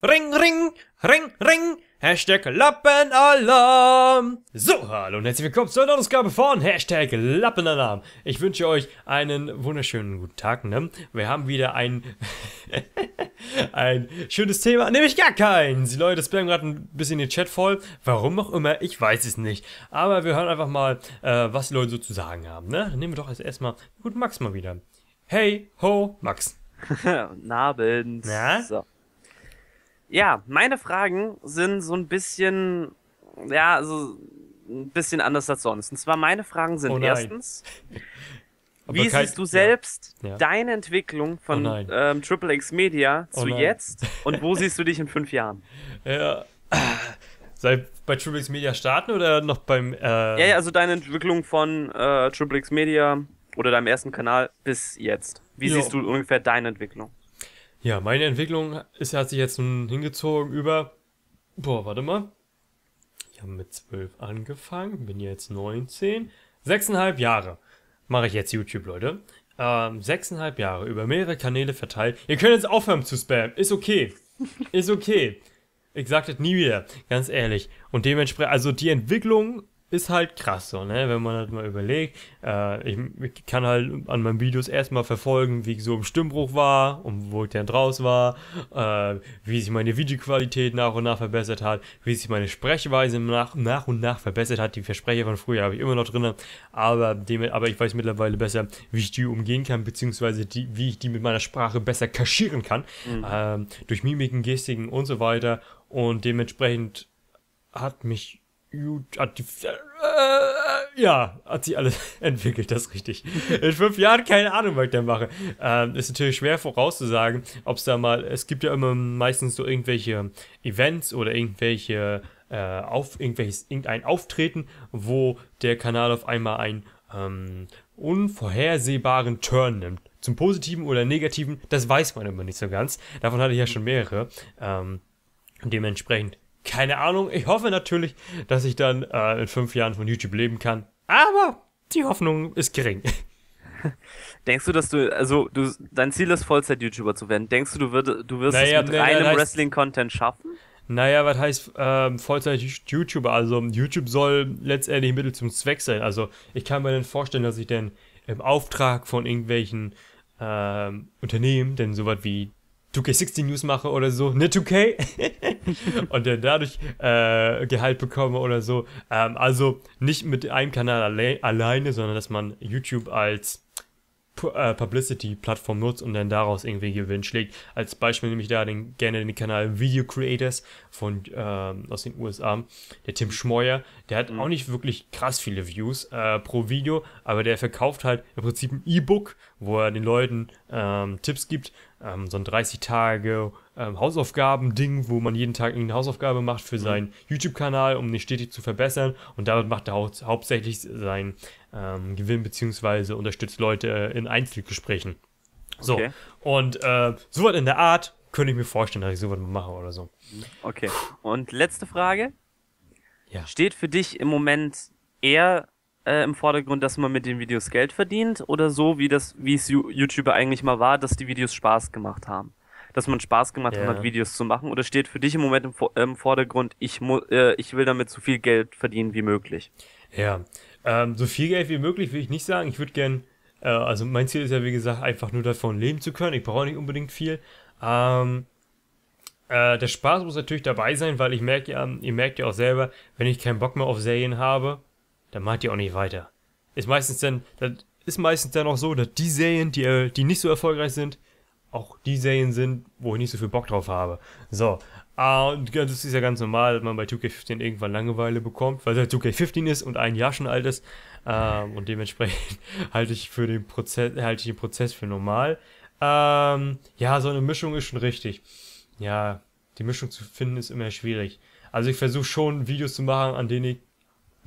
Ring, ring, ring, ring. Hashtag Lappenalarm. So, hallo und herzlich willkommen zur neuen Ausgabe von Hashtag Lappenalarm. Ich wünsche euch einen wunderschönen guten Tag. Ne? Wir haben wieder ein, ein schönes Thema, nämlich gar keins. Die Leute spammen gerade ein bisschen den Chat voll. Warum auch immer, ich weiß es nicht. Aber wir hören einfach mal, äh, was die Leute so zu sagen haben. Ne? Dann nehmen wir doch als erstmal guten Max mal wieder. Hey, ho, Max. Guten Abend. Na? So. Ja, meine Fragen sind so ein bisschen, ja, so ein bisschen anders als sonst. Und zwar meine Fragen sind oh erstens, wie siehst du selbst ja, ja. deine Entwicklung von oh ähm, Triple X Media oh zu oh jetzt und wo siehst du dich in fünf Jahren? Ja. Seit bei Triple X Media starten oder noch beim. Äh ja, ja, also deine Entwicklung von äh, Triple X Media oder deinem ersten Kanal bis jetzt. Wie jo. siehst du ungefähr deine Entwicklung? Ja, meine Entwicklung ist, hat sich jetzt nun hingezogen über, boah, warte mal. Ich habe mit 12 angefangen, bin jetzt 19. Sechseinhalb Jahre mache ich jetzt YouTube, Leute. Ähm, sechseinhalb Jahre über mehrere Kanäle verteilt. Ihr könnt jetzt aufhören zu spammen. Ist okay. Ist okay. Ich sag das nie wieder, ganz ehrlich. Und dementsprechend, also die Entwicklung ist halt krass so, ne? Wenn man halt mal überlegt, äh, ich, ich, kann halt an meinen Videos erstmal verfolgen, wie ich so im Stimmbruch war und wo ich dann draus war, äh, wie sich meine Videoqualität nach und nach verbessert hat, wie sich meine Sprechweise nach, nach und nach verbessert hat. Die Versprecher von früher habe ich immer noch drin, aber, dem, aber ich weiß mittlerweile besser, wie ich die umgehen kann, beziehungsweise die, wie ich die mit meiner Sprache besser kaschieren kann, mhm. äh, durch Mimiken, Gestiken und so weiter. Und dementsprechend hat mich äh, ja, hat sich alles entwickelt, das richtig. In fünf Jahren keine Ahnung, was ich da mache. Ähm, ist natürlich schwer vorauszusagen, ob es da mal, es gibt ja immer meistens so irgendwelche Events oder irgendwelche, äh, auf, irgendwelches, irgendein Auftreten, wo der Kanal auf einmal einen ähm, unvorhersehbaren Turn nimmt. Zum Positiven oder Negativen, das weiß man immer nicht so ganz. Davon hatte ich ja schon mehrere. Ähm, dementsprechend keine Ahnung. Ich hoffe natürlich, dass ich dann äh, in fünf Jahren von YouTube leben kann. Aber die Hoffnung ist gering. Denkst du, dass du, also du, dein Ziel ist, Vollzeit-YouTuber zu werden. Denkst du, du, würd, du wirst naja, es mit naja, einem Wrestling-Content schaffen? Naja, was heißt ähm, Vollzeit-YouTuber? Also YouTube soll letztendlich Mittel zum Zweck sein. Also ich kann mir dann vorstellen, dass ich denn im Auftrag von irgendwelchen ähm, Unternehmen, denn sowas wie 2K16 News mache oder so, ne 2K, und dann dadurch äh, Gehalt bekomme oder so. Ähm, also nicht mit einem Kanal alle alleine, sondern dass man YouTube als äh, Publicity-Plattform nutzt und dann daraus irgendwie Gewinn schlägt. Als Beispiel nehme ich da den, gerne den Kanal Video Creators von, ähm, aus den USA. Der Tim Schmeuer, der hat mhm. auch nicht wirklich krass viele Views äh, pro Video, aber der verkauft halt im Prinzip ein E-Book, wo er den Leuten ähm, Tipps gibt ähm, so ein 30-Tage-Hausaufgaben-Ding, ähm, wo man jeden Tag eine Hausaufgabe macht für mhm. seinen YouTube-Kanal, um den stetig zu verbessern. Und damit macht er hau hauptsächlich seinen ähm, Gewinn beziehungsweise unterstützt Leute äh, in Einzelgesprächen. So. Okay. Und äh, sowas in der Art könnte ich mir vorstellen, dass ich sowas mache oder so. Okay. Und letzte Frage. Ja. Steht für dich im Moment eher äh, im Vordergrund, dass man mit den Videos Geld verdient oder so, wie das, wie es YouTuber eigentlich mal war, dass die Videos Spaß gemacht haben. Dass man Spaß gemacht yeah. hat, Videos zu machen oder steht für dich im Moment im, im Vordergrund, ich, äh, ich will damit so viel Geld verdienen wie möglich? Ja, ähm, so viel Geld wie möglich will ich nicht sagen. Ich würde gern, äh, also mein Ziel ist ja wie gesagt, einfach nur davon leben zu können. Ich brauche nicht unbedingt viel. Ähm, äh, der Spaß muss natürlich dabei sein, weil ich merke ja, ihr merkt ja auch selber, wenn ich keinen Bock mehr auf Serien habe, dann macht ihr auch nicht weiter. Ist meistens dann, das ist meistens dann auch so, dass die Serien, die, äh, die nicht so erfolgreich sind, auch die Serien sind, wo ich nicht so viel Bock drauf habe. So, ah, und das ist ja ganz normal, dass man bei 2K15 irgendwann Langeweile bekommt, weil er 2K15 ist und ein Jahr schon alt ist. Ähm, und dementsprechend halte ich für den Prozess, halte ich den Prozess für normal. Ähm, ja, so eine Mischung ist schon richtig. Ja, die Mischung zu finden ist immer schwierig. Also ich versuche schon Videos zu machen, an denen ich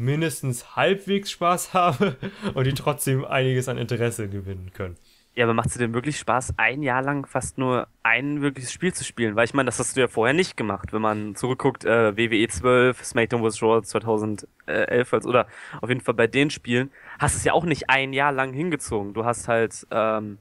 mindestens halbwegs Spaß habe und die trotzdem einiges an Interesse gewinnen können. Ja, aber macht es dir denn wirklich Spaß, ein Jahr lang fast nur ein wirkliches Spiel zu spielen? Weil ich meine, das hast du ja vorher nicht gemacht, wenn man zurückguckt, äh, WWE 12, SmackDown vs. Raw 2011 als, oder auf jeden Fall bei den Spielen, hast es ja auch nicht ein Jahr lang hingezogen. Du hast halt ähm,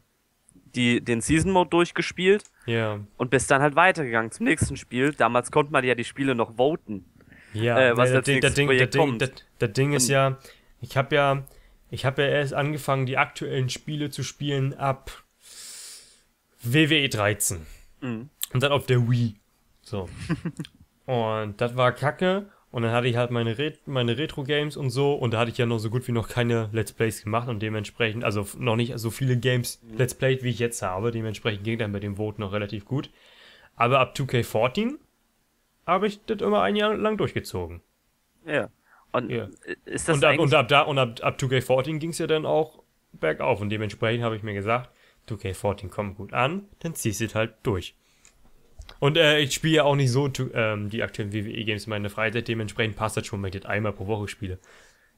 die, den Season Mode durchgespielt yeah. und bist dann halt weitergegangen zum nächsten Spiel. Damals konnte man ja die Spiele noch voten. Ja, äh, was das, Ding, Ding, das, Ding, das, Ding, ist ja, ich habe ja, ich habe ja erst angefangen, die aktuellen Spiele zu spielen ab WWE 13. Mhm. Und dann auf der Wii. So. und das war kacke. Und dann hatte ich halt meine, Re meine Retro-Games und so. Und da hatte ich ja noch so gut wie noch keine Let's Plays gemacht. Und dementsprechend, also noch nicht so viele Games mhm. Let's Played, wie ich jetzt habe. Dementsprechend ging dann bei dem Vote noch relativ gut. Aber ab 2K14 habe ich das immer ein Jahr lang durchgezogen. Ja. Und ja. ist das und ab, und ab da und ab, ab 2K14 ging es ja dann auch bergauf und dementsprechend habe ich mir gesagt, 2K14 kommt gut an, dann ziehst du es halt durch. Und äh, ich spiele ja auch nicht so ähm, die aktuellen WWE-Games in meiner Freizeit, dementsprechend passt das schon, wenn ich das einmal pro Woche spiele.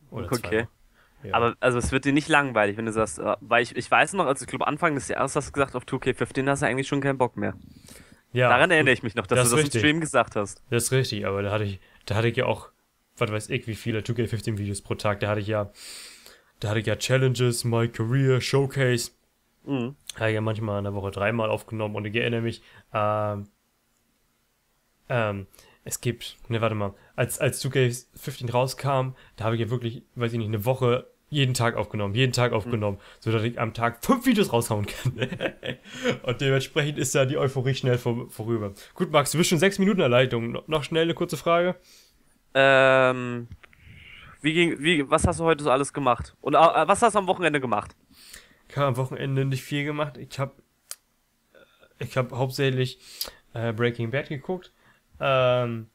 Oder okay. Zweimal. Ja. Aber also es wird dir nicht langweilig, wenn du sagst, äh, weil ich, ich weiß noch, als ich glaube Anfang des Jahres hast du gesagt, auf 2K15 hast du eigentlich schon keinen Bock mehr. Ja, Daran erinnere ich mich noch, dass das du das richtig. im Stream gesagt hast. Das ist richtig, aber da hatte ich, da hatte ich ja auch, was weiß ich, wie viele 2K15-Videos pro Tag. Da hatte ich ja, da hatte ich ja Challenges, My Career, Showcase. Mhm. Habe ich ja manchmal in der Woche dreimal aufgenommen und ich erinnere mich, ähm, ähm, es gibt, ne, warte mal, als, als 2K15 rauskam, da habe ich ja wirklich, weiß ich nicht, eine Woche jeden Tag aufgenommen, jeden Tag aufgenommen, mhm. dass ich am Tag fünf Videos raushauen kann. und dementsprechend ist ja die Euphorie schnell vor, vorüber. Gut, Max, du bist schon sechs Minuten Erleitung. No noch schnell eine kurze Frage. Ähm, wie ging, wie, was hast du heute so alles gemacht? Und äh, was hast du am Wochenende gemacht? Ich habe am Wochenende nicht viel gemacht. Ich habe äh, ich habe hauptsächlich äh, Breaking Bad geguckt. Ähm,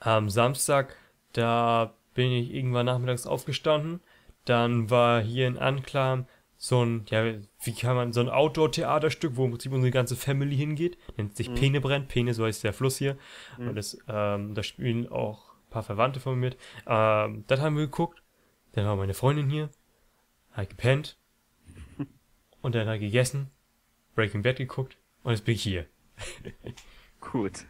am Samstag, da bin ich irgendwann nachmittags aufgestanden dann war hier in Anklam so ein, ja, wie kann man, so ein Outdoor-Theaterstück, wo im Prinzip unsere ganze Family hingeht. Nennt sich mhm. Pene brennt. Pene, so heißt der Fluss hier. Mhm. Und das, ähm, da spielen auch ein paar Verwandte von mir mit. Ähm, das haben wir geguckt. Dann war meine Freundin hier. Hat gepennt. und dann hat gegessen. Breaking Bad geguckt. Und jetzt bin ich hier. Gut.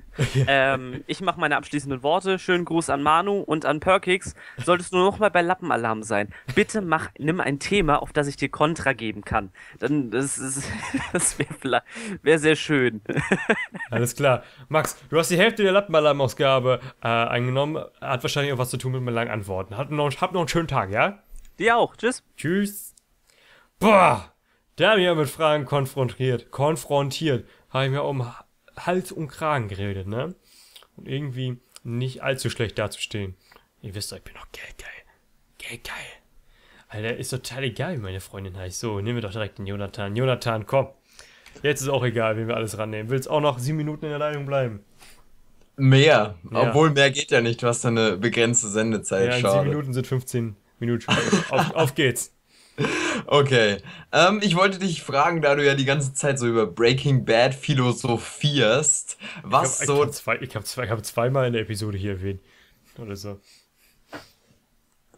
ähm, ich mache meine abschließenden Worte. Schönen Gruß an Manu und an Perkix. Solltest du noch mal bei Lappenalarm sein, bitte mach, nimm ein Thema, auf das ich dir Kontra geben kann. Dann das ist, das wäre wär sehr schön. Alles klar. Max, du hast die Hälfte der Lappenalarm-Ausgabe äh, eingenommen. Hat wahrscheinlich auch was zu tun mit meinen langen Antworten. Hat noch, hab noch einen schönen Tag, ja? Dir auch. Tschüss. Tschüss. Boah, der hat mich ja mit Fragen konfrontiert. Konfrontiert. Habe ich mir um Hals und Kragen geredet, ne? Und irgendwie nicht allzu schlecht dazustehen. Ihr wisst doch, ich bin doch geldgeil. Geldgeil. Alter, ist total egal, wie meine Freundin heißt. So, nehmen wir doch direkt den Jonathan. Jonathan, komm. Jetzt ist auch egal, wen wir alles rannehmen. Willst auch noch sieben Minuten in der Leitung bleiben? Mehr. Ja. Obwohl mehr geht ja nicht. Du hast ja eine begrenzte Sendezeit. Ja, sieben Minuten sind 15 Minuten. auf, auf geht's. Okay. Ähm, ich wollte dich fragen, da du ja die ganze Zeit so über Breaking Bad philosophierst, was ich hab, so. Ich habe zwei, ich hab hab zweimal eine Episode hier erwähnt. Oder so.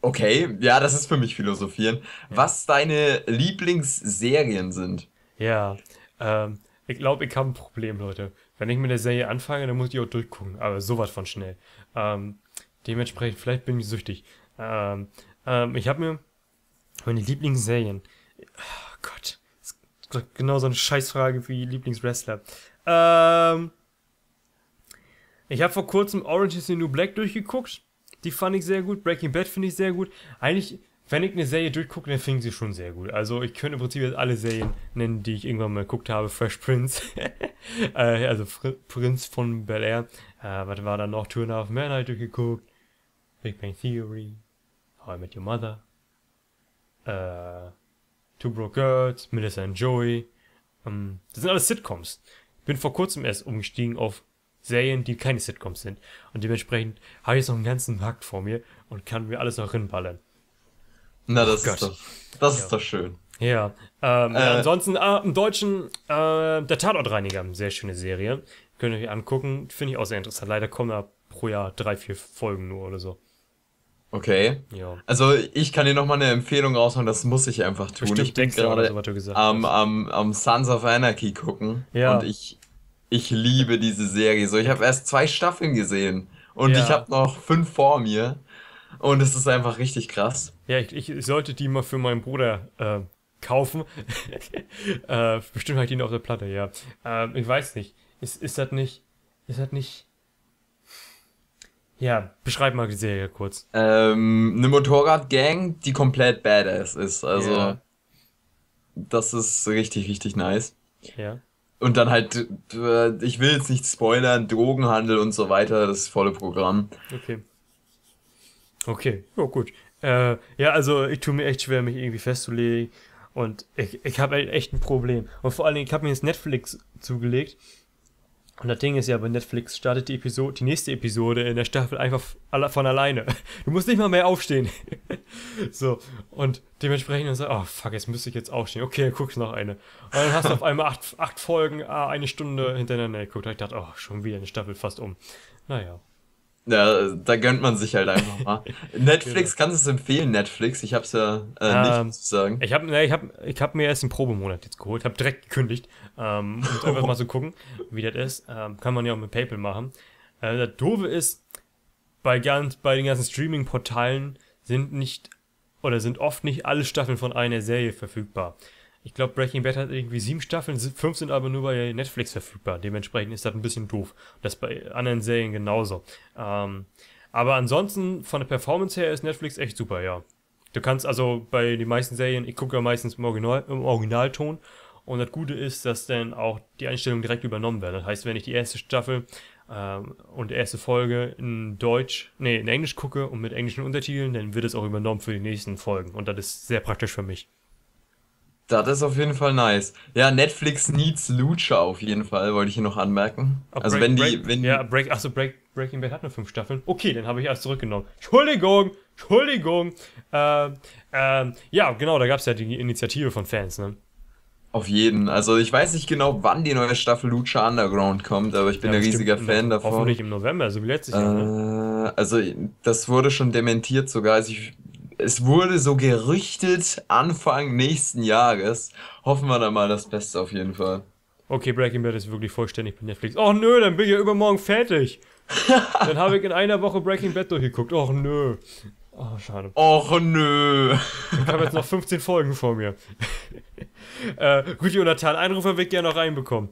Okay, ja, das ist für mich Philosophieren. Ja. Was deine Lieblingsserien sind? Ja, ähm, ich glaube, ich habe ein Problem, Leute. Wenn ich mit der Serie anfange, dann muss ich auch durchgucken, aber sowas von schnell. Ähm, dementsprechend, vielleicht bin ich süchtig. Ähm, ähm, ich habe mir meine Lieblingsserien. Oh Gott. Das ist genau so eine Scheißfrage wie Lieblingswrestler. Ähm. Ich habe vor kurzem Orange is the New Black durchgeguckt. Die fand ich sehr gut. Breaking Bad finde ich sehr gut. Eigentlich, wenn ich eine Serie durchgucke, dann finde ich sie schon sehr gut. Also ich könnte im Prinzip jetzt alle Serien nennen, die ich irgendwann mal geguckt habe. Fresh Prince. äh, also Fr Prince von Bel Air. Äh, was war da noch? Turn of Man Half durchgeguckt. Big Bang Theory. How I Met Your Mother äh, Two Broke Girls, Melissa and Joey. Ähm, das sind alles Sitcoms. Ich Bin vor kurzem erst umgestiegen auf Serien, die keine Sitcoms sind. Und dementsprechend habe ich jetzt noch einen ganzen Markt vor mir und kann mir alles noch rinballern. Na, das, oh ist, doch, das ja. ist doch schön. Ja. Ähm, äh, ansonsten äh, ah, im Deutschen äh, Der Tatortreiniger, eine sehr schöne Serie. Könnt ihr euch angucken. Finde ich auch sehr interessant. Leider kommen da pro Jahr drei, vier Folgen nur oder so. Okay. Ja. Also ich kann dir nochmal eine Empfehlung raushauen, das muss ich einfach tun. Bestimmt ich bin gerade so, am, am, am Sons of Anarchy gucken ja. und ich, ich liebe diese Serie. So, ich habe erst zwei Staffeln gesehen und ja. ich habe noch fünf vor mir und es ist einfach richtig krass. Ja, ich, ich sollte die mal für meinen Bruder äh, kaufen. äh, bestimmt habe ich die noch auf der Platte, ja. Äh, ich weiß nicht. Ist, ist das nicht... Ist das nicht ja, beschreib mal die Serie kurz. Ähm, eine Motorradgang, die komplett badass ist. Also, yeah. das ist richtig, richtig nice. Ja. Und dann halt, äh, ich will jetzt nicht spoilern, Drogenhandel und so weiter, das volle Programm. Okay. Okay, ja, oh, gut. Äh, ja, also ich tue mir echt schwer, mich irgendwie festzulegen. Und ich, ich habe halt echt ein Problem. Und vor allen Dingen, ich habe mir jetzt Netflix zugelegt und das Ding ist ja, bei Netflix startet die, Episode, die nächste Episode in der Staffel einfach von alleine. Du musst nicht mal mehr aufstehen. so, und dementsprechend dann sagst so, oh fuck, jetzt müsste ich jetzt aufstehen. Okay, guckst noch eine. Und dann hast du auf einmal acht, acht Folgen, ah, eine Stunde hintereinander geguckt. Da ich dachte, oh, schon wieder eine Staffel fast um. Naja. Ja, da gönnt man sich halt einfach mal. Netflix, genau. kannst du es empfehlen, Netflix? Ich hab's ja äh, nicht, ähm, muss ich sagen. Ich hab, ne, ich, hab, ich hab mir erst einen Probemonat jetzt geholt, hab direkt gekündigt, ähm, um einfach mal so gucken, wie das ist. Ähm, kann man ja auch mit PayPal machen. Äh, das Doofe ist, bei, ganz, bei den ganzen Streaming-Portalen sind nicht oder sind oft nicht alle Staffeln von einer Serie verfügbar. Ich glaube, Breaking Bad hat irgendwie sieben Staffeln, fünf sind aber nur bei Netflix verfügbar. Dementsprechend ist das ein bisschen doof. Das bei anderen Serien genauso. Ähm, aber ansonsten, von der Performance her ist Netflix echt super, ja. Du kannst also bei den meisten Serien, ich gucke ja meistens im, Original, im Originalton. Und das Gute ist, dass dann auch die Einstellungen direkt übernommen werden. Das heißt, wenn ich die erste Staffel ähm, und erste Folge in Deutsch, nee, in Englisch gucke und mit englischen Untertiteln, dann wird es auch übernommen für die nächsten Folgen. Und das ist sehr praktisch für mich. Das ist auf jeden Fall nice. Ja, Netflix needs Lucha auf jeden Fall, wollte ich hier noch anmerken. Ach, oh, also Break, wenn die... Break, wenn ja, Break, achso, Break, Breaking Bad hat nur fünf Staffeln. Okay, dann habe ich alles zurückgenommen. Entschuldigung, Entschuldigung. Ähm, ähm, ja, genau, da gab es ja die Initiative von Fans, ne? Auf jeden. Also ich weiß nicht genau, wann die neue Staffel Lucha Underground kommt, aber ich bin ja, ein riesiger Fan davon. Hoffentlich im November, so wie letztes Jahr. Ne? Äh, ne? Also das wurde schon dementiert sogar. Also ich es wurde so gerüchtet Anfang nächsten Jahres. Hoffen wir dann mal das Beste auf jeden Fall. Okay, Breaking Bad ist wirklich vollständig bei Netflix. Oh nö, dann bin ich ja übermorgen fertig. dann habe ich in einer Woche Breaking Bad durchgeguckt. Och nö. Oh, schade. Och nö. Ich habe jetzt noch 15 Folgen vor mir. äh, gut, Jonathan, Anrufer wird gerne noch reinbekommen.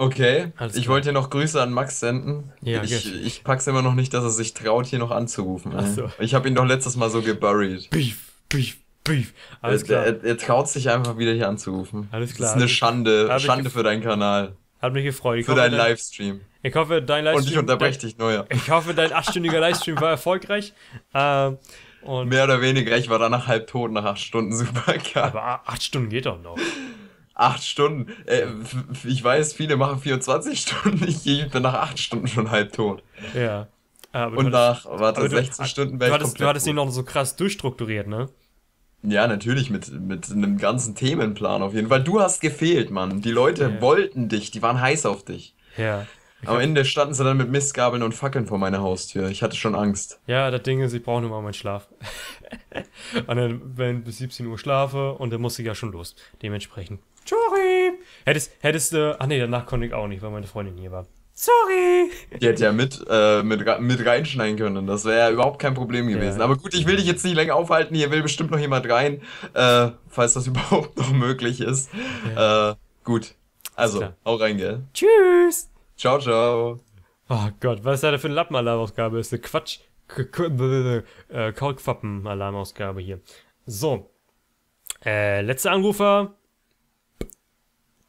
Okay, Alles ich klar. wollte hier noch Grüße an Max senden. Ja, ich, ich pack's immer noch nicht, dass er sich traut, hier noch anzurufen. Ach ne? so. Ich habe ihn doch letztes Mal so geburied. Beef, beef, beef. Alles er, klar. Er, er, traut sich einfach wieder hier anzurufen. Alles klar. Das ist eine Schande. Schande für deinen Kanal. Hat mich gefreut. Ich für deinen dein, Livestream. Ich hoffe, dein Livestream. Und ich unterbreche dich, neuer. Ich hoffe, dein achtstündiger Livestream war erfolgreich. Ähm, und Mehr oder weniger, ich war danach halb tot nach acht Stunden super geil. Aber acht Stunden geht doch noch acht Stunden. Äh, ich weiß, viele machen 24 Stunden. Ich, ich bin nach acht Stunden schon halb tot. Ja. Ah, aber und nach, hattest, warte, ah, 16 du, Stunden wäre ich hattest, Du hattest ihn noch so krass durchstrukturiert, ne? Ja, natürlich, mit, mit einem ganzen Themenplan auf jeden Fall. Du hast gefehlt, Mann. Die Leute ja. wollten dich, die waren heiß auf dich. Ja. Ich Am Ende standen sie dann mit Mistgabeln und Fackeln vor meiner Haustür. Ich hatte schon Angst. Ja, das Ding ist, ich brauche nur mal meinen Schlaf. und dann, wenn ich bis 17 Uhr schlafe und dann muss ich ja schon los. Dementsprechend Hättest, hättest du. ach nee, danach konnte ich auch nicht, weil meine Freundin hier war. Sorry! Die hätte ja mit, äh, mit, mit reinschneiden können. Das wäre ja überhaupt kein Problem gewesen. Ja. Aber gut, ich will dich jetzt nicht länger aufhalten. Hier will bestimmt noch jemand rein, äh, falls das überhaupt noch möglich ist. Ja. Äh, gut. Also, hau rein, gell? Tschüss! Ciao, ciao! Oh Gott, was ist da für eine Lappenalarmausgabe? Ist eine Quatsch. Kaulquappen-Alarmausgabe hier. So. Äh, letzter Anrufer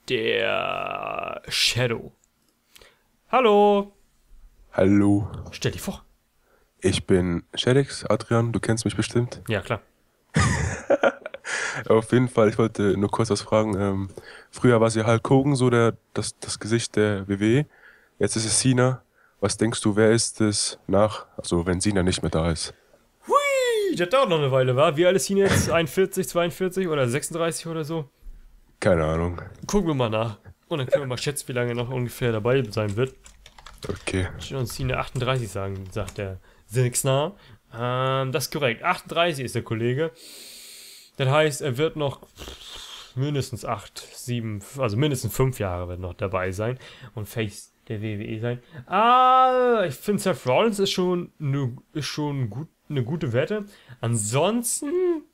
der Shadow. Hallo. Hallo. Stell dich vor. Ich bin Shadix, Adrian, du kennst mich bestimmt. Ja, klar. Auf jeden Fall, ich wollte nur kurz was fragen. Ähm, früher war sie ja Hulk Hogan, so der, das, das Gesicht der WW. E. Jetzt ist es Sina. Was denkst du, wer ist es nach, also wenn Sina nicht mehr da ist? Hui, das dauert noch eine Weile, war? Wie alt ist Cena jetzt? 41, 42 oder 36 oder so? Keine Ahnung. Gucken wir mal nach. Und dann können wir mal schätzen, wie lange er noch ungefähr dabei sein wird. Okay. Ich John Cena 38 sagen, sagt der Silksnar. Ähm, das ist korrekt. 38 ist der Kollege. Das heißt, er wird noch mindestens 8, 7, also mindestens 5 Jahre wird noch dabei sein und Face der WWE sein. Ah, ich finde Seth Rollins ist schon eine, ist schon gut, eine gute Wette. Ansonsten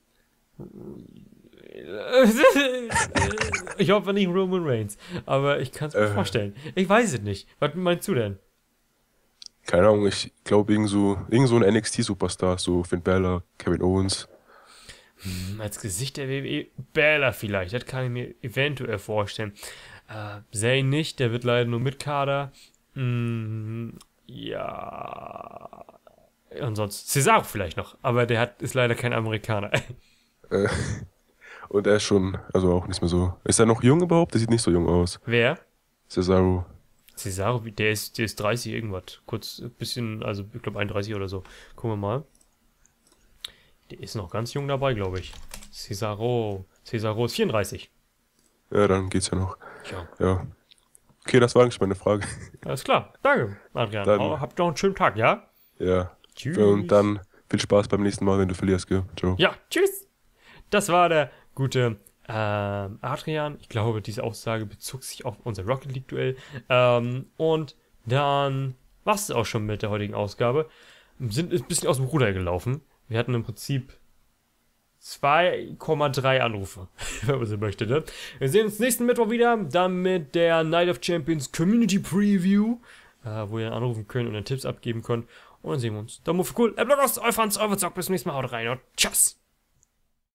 ich hoffe nicht Roman Reigns, aber ich kann es mir äh. vorstellen. Ich weiß es nicht. Was meinst du denn? Keine Ahnung, ich glaube, irgend so, irgend so ein NXT-Superstar, so Finn Bella, Kevin Owens. Hm, als Gesicht der WWE, Bella vielleicht, das kann ich mir eventuell vorstellen. Äh, Zane nicht, der wird leider nur mit Kader. Hm, ja. Und sonst Cesaro vielleicht noch, aber der hat, ist leider kein Amerikaner. Äh. Und er ist schon, also auch nicht mehr so. Ist er noch jung überhaupt? Der sieht nicht so jung aus. Wer? Cesaro. Cesaro, der ist, der ist 30 irgendwas. Kurz ein bisschen, also ich glaube 31 oder so. Gucken wir mal. Der ist noch ganz jung dabei, glaube ich. Cesaro. Cesaro ist 34. Ja, dann geht's ja noch. Ja. ja. Okay, das war eigentlich meine Frage. Alles klar. Danke, Adrian. Dann, oh, habt noch einen schönen Tag, ja? Ja. Tschüss. Und dann viel Spaß beim nächsten Mal, wenn du verlierst, gell? Ciao. Ja, tschüss. Das war der gute ähm, Adrian. Ich glaube, diese Aussage bezog sich auf unser Rocket League Duell. Ähm, und dann war es auch schon mit der heutigen Ausgabe. Sind ein bisschen aus dem Ruder gelaufen. Wir hatten im Prinzip 2,3 Anrufe, wenn man so möchte. Ne? Wir sehen uns nächsten Mittwoch wieder, dann mit der Night of Champions Community Preview, äh, wo ihr dann anrufen könnt und dann Tipps abgeben könnt. Und dann sehen wir uns. Dann move cool. Äh, euer Franz, euer Zock. Bis zum nächsten Mal. Haut rein und tschüss.